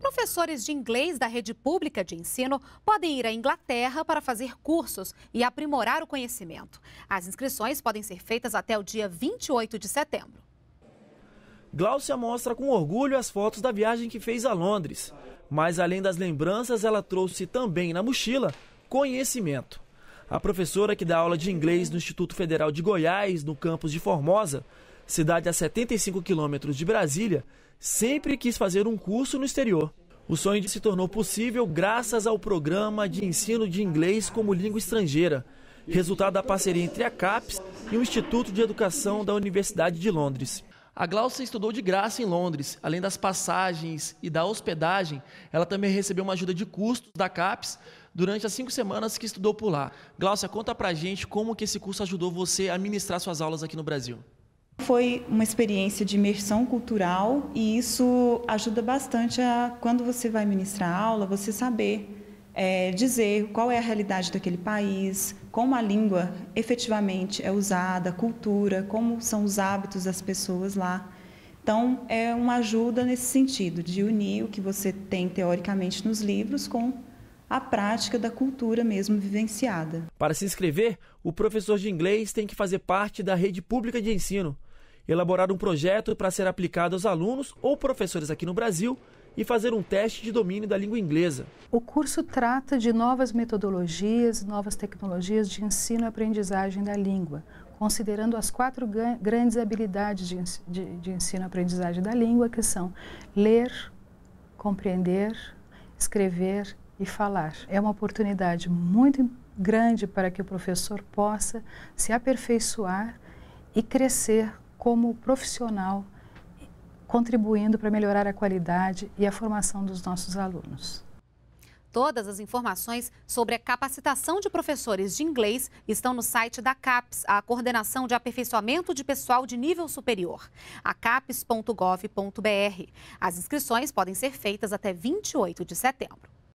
Professores de inglês da rede pública de ensino podem ir à Inglaterra para fazer cursos e aprimorar o conhecimento. As inscrições podem ser feitas até o dia 28 de setembro. Glaucia mostra com orgulho as fotos da viagem que fez a Londres. Mas além das lembranças, ela trouxe também na mochila conhecimento. A professora que dá aula de inglês no Instituto Federal de Goiás, no campus de Formosa, cidade a 75 quilômetros de Brasília, sempre quis fazer um curso no exterior. O sonho se tornou possível graças ao programa de ensino de inglês como língua estrangeira, resultado da parceria entre a CAPES e o Instituto de Educação da Universidade de Londres. A Glaucia estudou de graça em Londres. Além das passagens e da hospedagem, ela também recebeu uma ajuda de custos da CAPES durante as cinco semanas que estudou por lá. Glaucia, conta pra gente como que esse curso ajudou você a ministrar suas aulas aqui no Brasil foi uma experiência de imersão cultural e isso ajuda bastante a, quando você vai ministrar aula, você saber é, dizer qual é a realidade daquele país, como a língua efetivamente é usada, a cultura, como são os hábitos das pessoas lá. Então, é uma ajuda nesse sentido, de unir o que você tem teoricamente nos livros com a prática da cultura mesmo vivenciada. Para se inscrever, o professor de inglês tem que fazer parte da rede pública de ensino elaborar um projeto para ser aplicado aos alunos ou professores aqui no Brasil e fazer um teste de domínio da língua inglesa. O curso trata de novas metodologias, novas tecnologias de ensino e aprendizagem da língua, considerando as quatro grandes habilidades de, de, de ensino e aprendizagem da língua, que são ler, compreender, escrever e falar. É uma oportunidade muito grande para que o professor possa se aperfeiçoar e crescer como profissional, contribuindo para melhorar a qualidade e a formação dos nossos alunos. Todas as informações sobre a capacitação de professores de inglês estão no site da CAPES, a Coordenação de Aperfeiçoamento de Pessoal de Nível Superior, a capes.gov.br. As inscrições podem ser feitas até 28 de setembro.